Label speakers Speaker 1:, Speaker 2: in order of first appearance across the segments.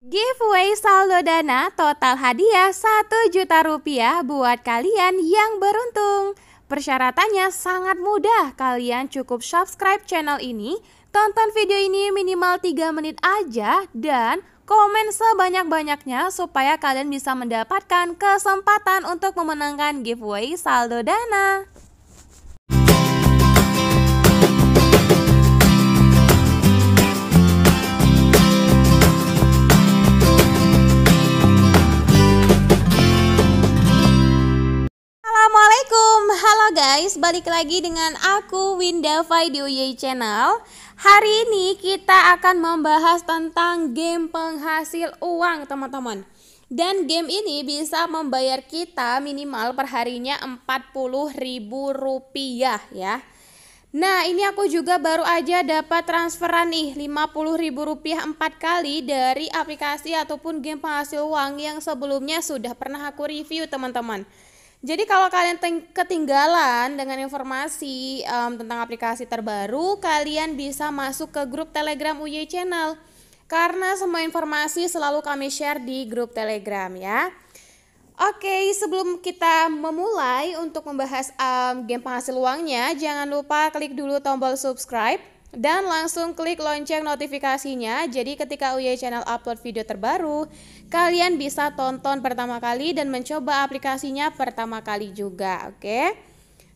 Speaker 1: Giveaway saldo dana total hadiah 1 juta rupiah buat kalian yang beruntung. Persyaratannya sangat mudah, kalian cukup subscribe channel ini, tonton video ini minimal 3 menit aja, dan komen sebanyak-banyaknya supaya kalian bisa mendapatkan kesempatan untuk memenangkan giveaway saldo dana. halo guys, balik lagi dengan aku Winda Video Y Channel. Hari ini kita akan membahas tentang game penghasil uang, teman-teman. Dan game ini bisa membayar kita minimal perharinya Rp40.000 ya. Nah, ini aku juga baru aja dapat transferan nih Rp50.000 4 kali dari aplikasi ataupun game penghasil uang yang sebelumnya sudah pernah aku review, teman-teman. Jadi kalau kalian ketinggalan dengan informasi um, tentang aplikasi terbaru, kalian bisa masuk ke grup Telegram UY Channel. Karena semua informasi selalu kami share di grup Telegram ya. Oke, sebelum kita memulai untuk membahas um, game penghasil uangnya, jangan lupa klik dulu tombol subscribe dan langsung klik lonceng notifikasinya, jadi ketika UY Channel upload video terbaru, kalian bisa tonton pertama kali dan mencoba aplikasinya pertama kali juga, oke?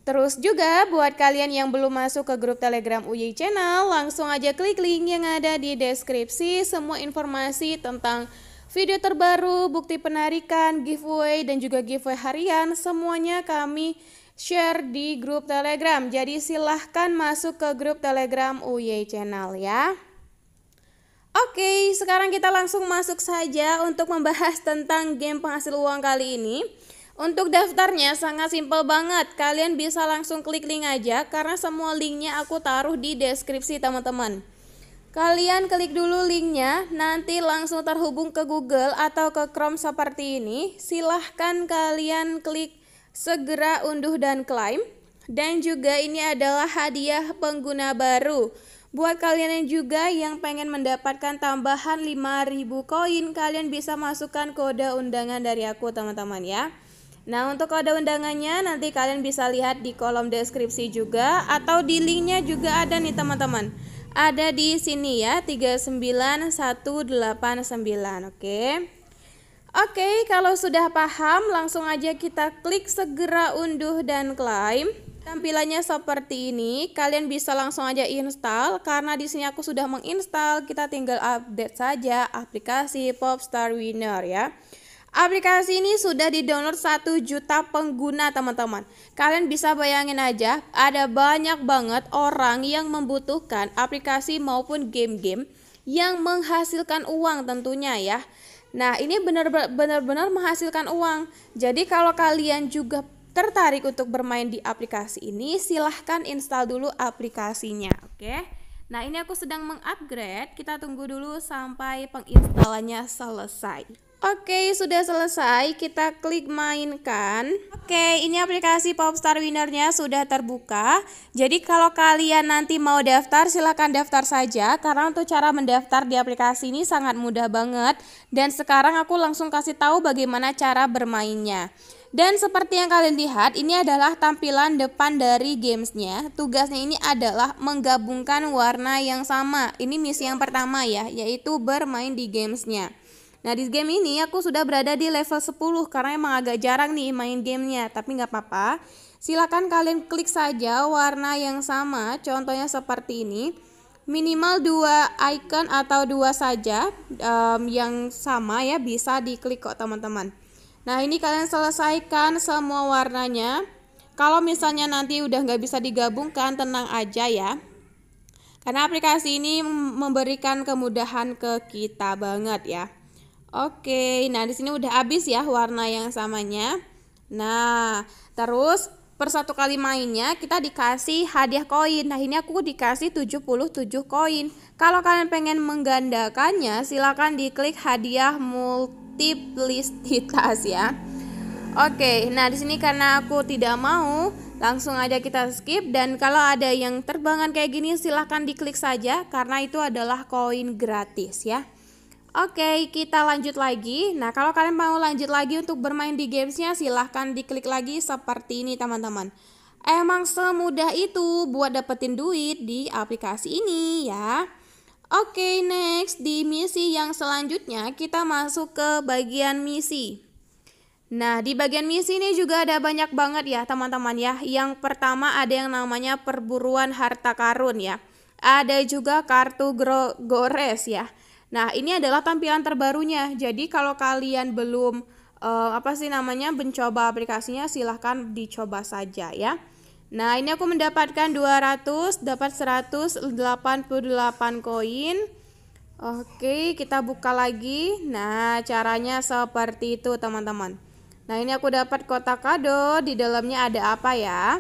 Speaker 1: Terus juga buat kalian yang belum masuk ke grup telegram UY Channel, langsung aja klik link yang ada di deskripsi semua informasi tentang video terbaru, bukti penarikan, giveaway, dan juga giveaway harian, semuanya kami share di grup Telegram. Jadi silahkan masuk ke grup Telegram UY Channel ya. Oke, sekarang kita langsung masuk saja untuk membahas tentang game penghasil uang kali ini. Untuk daftarnya sangat simpel banget, kalian bisa langsung klik link aja karena semua linknya aku taruh di deskripsi teman-teman. Kalian klik dulu linknya, nanti langsung terhubung ke Google atau ke Chrome seperti ini. Silahkan kalian klik Segera unduh dan klaim. Dan juga ini adalah hadiah pengguna baru. Buat kalian yang juga yang pengen mendapatkan tambahan 5000 koin, kalian bisa masukkan kode undangan dari aku teman-teman ya. Nah untuk kode undangannya nanti kalian bisa lihat di kolom deskripsi juga atau di linknya juga ada nih teman-teman. Ada di sini ya 39189 oke. Okay? Oke, kalau sudah paham langsung aja kita klik segera unduh dan klaim. Tampilannya seperti ini, kalian bisa langsung aja install karena di sini aku sudah menginstal, kita tinggal update saja aplikasi Popstar Winner ya. Aplikasi ini sudah didownload 1 juta pengguna, teman-teman. Kalian bisa bayangin aja, ada banyak banget orang yang membutuhkan aplikasi maupun game-game yang menghasilkan uang tentunya ya. Nah, ini benar-benar menghasilkan uang. Jadi kalau kalian juga tertarik untuk bermain di aplikasi ini, silahkan install dulu aplikasinya, oke? Okay? Nah, ini aku sedang mengupgrade. Kita tunggu dulu sampai penginstalannya selesai. Oke, sudah selesai. Kita klik mainkan. Oke, ini aplikasi Popstar Winnernya sudah terbuka. Jadi kalau kalian nanti mau daftar, silahkan daftar saja. Karena untuk cara mendaftar di aplikasi ini sangat mudah banget. Dan sekarang aku langsung kasih tahu bagaimana cara bermainnya. Dan seperti yang kalian lihat, ini adalah tampilan depan dari gamesnya. Tugasnya ini adalah menggabungkan warna yang sama. Ini misi yang pertama ya, yaitu bermain di gamesnya. Nah di game ini aku sudah berada di level 10 karena emang agak jarang nih main gamenya tapi nggak apa-apa. Silahkan kalian klik saja warna yang sama contohnya seperti ini. Minimal dua icon atau dua saja um, yang sama ya bisa diklik kok teman-teman. Nah ini kalian selesaikan semua warnanya. Kalau misalnya nanti udah nggak bisa digabungkan tenang aja ya. Karena aplikasi ini memberikan kemudahan ke kita banget ya. Oke, nah di sini udah habis ya warna yang samanya. Nah, terus per satu kali mainnya kita dikasih hadiah koin. Nah, ini aku dikasih 77 koin. Kalau kalian pengen menggandakannya, silakan diklik hadiah multiplicitas ya. Oke, nah di sini karena aku tidak mau, langsung aja kita skip dan kalau ada yang terbangan kayak gini silahkan diklik saja karena itu adalah koin gratis ya. Oke, kita lanjut lagi. Nah, kalau kalian mau lanjut lagi untuk bermain di gamesnya, silahkan diklik lagi seperti ini, teman-teman. Emang semudah itu buat dapetin duit di aplikasi ini, ya. Oke, next. Di misi yang selanjutnya, kita masuk ke bagian misi. Nah, di bagian misi ini juga ada banyak banget ya, teman-teman ya. Yang pertama ada yang namanya perburuan harta karun ya. Ada juga kartu gores ya Nah, ini adalah tampilan terbarunya. Jadi kalau kalian belum uh, apa sih namanya mencoba aplikasinya silahkan dicoba saja ya. Nah, ini aku mendapatkan 200, dapat 188 koin. Oke, kita buka lagi. Nah, caranya seperti itu, teman-teman. Nah, ini aku dapat kotak kado, di dalamnya ada apa ya?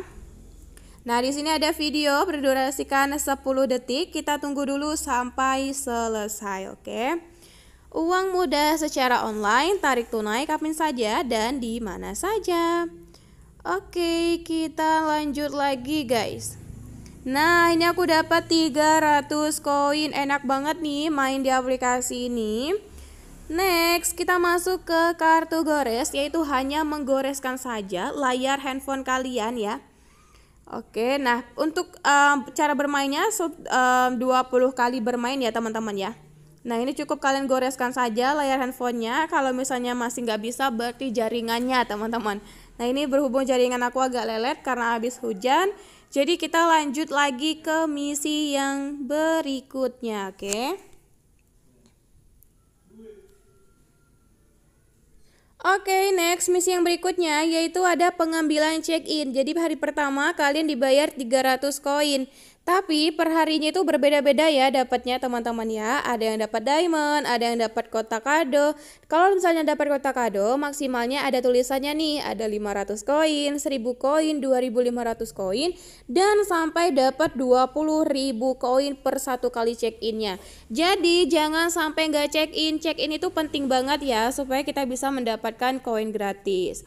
Speaker 1: Nah, di sini ada video berdurasikan 10 detik. Kita tunggu dulu sampai selesai, oke? Okay? Uang mudah secara online, tarik tunai kapan saja dan di mana saja. Oke, okay, kita lanjut lagi, guys. Nah, ini aku dapat 300 koin. Enak banget nih main di aplikasi ini. Next, kita masuk ke kartu gores, yaitu hanya menggoreskan saja layar handphone kalian ya. Oke, nah untuk um, cara bermainnya so, um, 20 kali bermain ya teman-teman ya. Nah ini cukup kalian goreskan saja layar handphonenya. Kalau misalnya masih nggak bisa berarti jaringannya teman-teman. Nah ini berhubung jaringan aku agak lelet karena habis hujan. Jadi kita lanjut lagi ke misi yang berikutnya, oke? Okay? Oke, okay, next misi yang berikutnya yaitu ada pengambilan check-in. Jadi hari pertama kalian dibayar 300 koin. Tapi perharinya itu berbeda-beda ya dapatnya teman-teman ya. Ada yang dapat diamond, ada yang dapat kotak kado. Kalau misalnya dapat kotak kado, maksimalnya ada tulisannya nih, ada 500 koin, 1000 koin, 2500 koin dan sampai dapat 20.000 koin per satu kali check-innya. Jadi jangan sampai nggak check-in. Check-in itu penting banget ya supaya kita bisa mendapatkan koin gratis.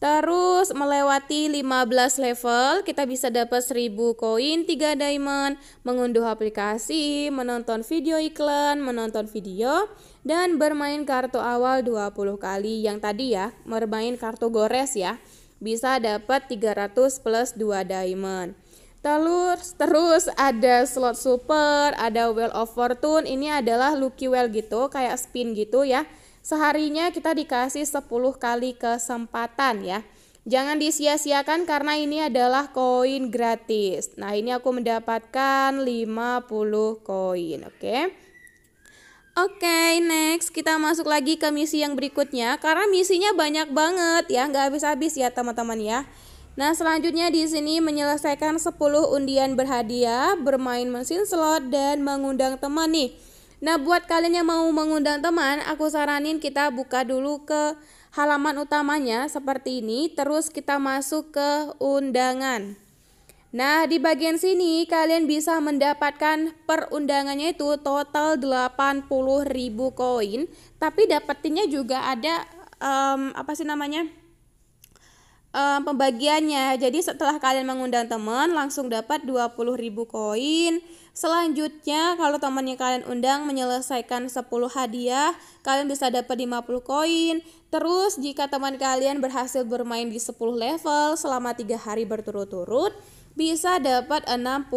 Speaker 1: Terus melewati 15 level, kita bisa dapat 1000 koin, 3 diamond, mengunduh aplikasi, menonton video iklan, menonton video, dan bermain kartu awal 20 kali yang tadi ya, bermain kartu gores ya. Bisa dapat 300 plus 2 diamond. Terus terus ada slot super, ada well of fortune, ini adalah lucky well gitu, kayak spin gitu ya Seharinya kita dikasih 10 kali kesempatan ya. Jangan disia-siakan karena ini adalah koin gratis. Nah, ini aku mendapatkan 50 koin, oke. Okay? Oke, okay, next kita masuk lagi ke misi yang berikutnya karena misinya banyak banget ya, nggak habis-habis ya teman-teman ya. Nah, selanjutnya di sini menyelesaikan 10 undian berhadiah, bermain mesin slot dan mengundang teman nih. Nah, buat kalian yang mau mengundang teman, aku saranin kita buka dulu ke halaman utamanya seperti ini, terus kita masuk ke undangan. Nah, di bagian sini kalian bisa mendapatkan perundangannya itu total 80.000 koin, tapi dapetinnya juga ada um, apa sih namanya? um, pembagiannya. Jadi setelah kalian mengundang teman langsung dapat 20.000 koin. Selanjutnya kalau temannya kalian undang menyelesaikan 10 hadiah, kalian bisa dapat 50 koin. Terus jika teman kalian berhasil bermain di 10 level selama tiga hari berturut-turut, bisa dapat 60.000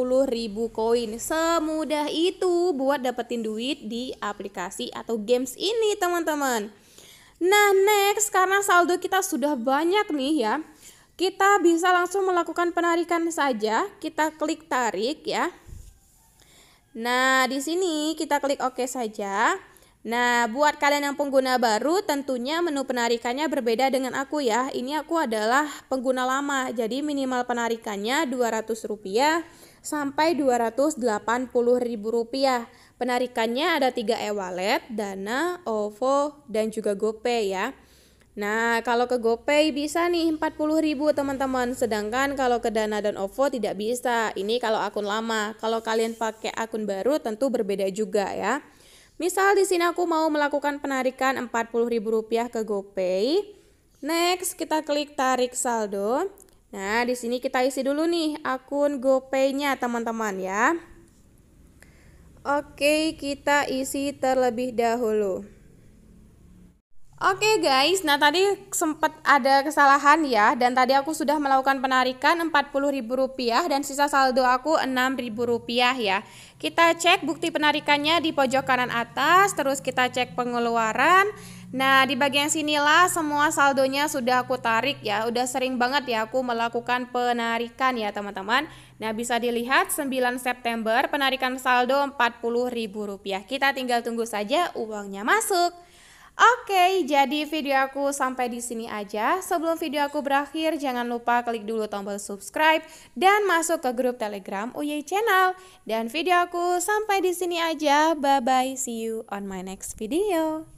Speaker 1: koin. Semudah itu buat dapetin duit di aplikasi atau games ini, teman-teman. Nah, next karena saldo kita sudah banyak nih ya. Kita bisa langsung melakukan penarikan saja. Kita klik tarik ya. Nah, di sini kita klik OK saja. Nah, buat kalian yang pengguna baru, tentunya menu penarikannya berbeda dengan aku ya. Ini aku adalah pengguna lama, jadi minimal penarikannya Rp200 sampai Rp280.000. Penarikannya ada tiga e-wallet, Dana, OVO, dan juga GoPay ya. Nah, kalau ke GoPay bisa nih 40.000 teman-teman, sedangkan kalau ke Dana dan OVO tidak bisa. Ini kalau akun lama. Kalau kalian pakai akun baru tentu berbeda juga ya. Misal di sini aku mau melakukan penarikan rp rupiah ke GoPay. Next, kita klik tarik saldo. Nah, di sini kita isi dulu nih akun GoPay-nya teman-teman ya. Oke, kita isi terlebih dahulu. Oke okay guys, nah tadi sempat ada kesalahan ya dan tadi aku sudah melakukan penarikan Rp40.000 dan sisa saldo aku Rp6.000 ya. Kita cek bukti penarikannya di pojok kanan atas, terus kita cek pengeluaran, Nah, di bagian sinilah semua saldonya sudah aku tarik ya. Udah sering banget ya aku melakukan penarikan ya, teman-teman. Nah, bisa dilihat 9 September penarikan saldo Rp40.000. Kita tinggal tunggu saja uangnya masuk. Oke, jadi video aku sampai di sini aja. Sebelum video aku berakhir, jangan lupa klik dulu tombol subscribe dan masuk ke grup Telegram UY Channel. Dan video aku sampai di sini aja. Bye bye, see you on my next video.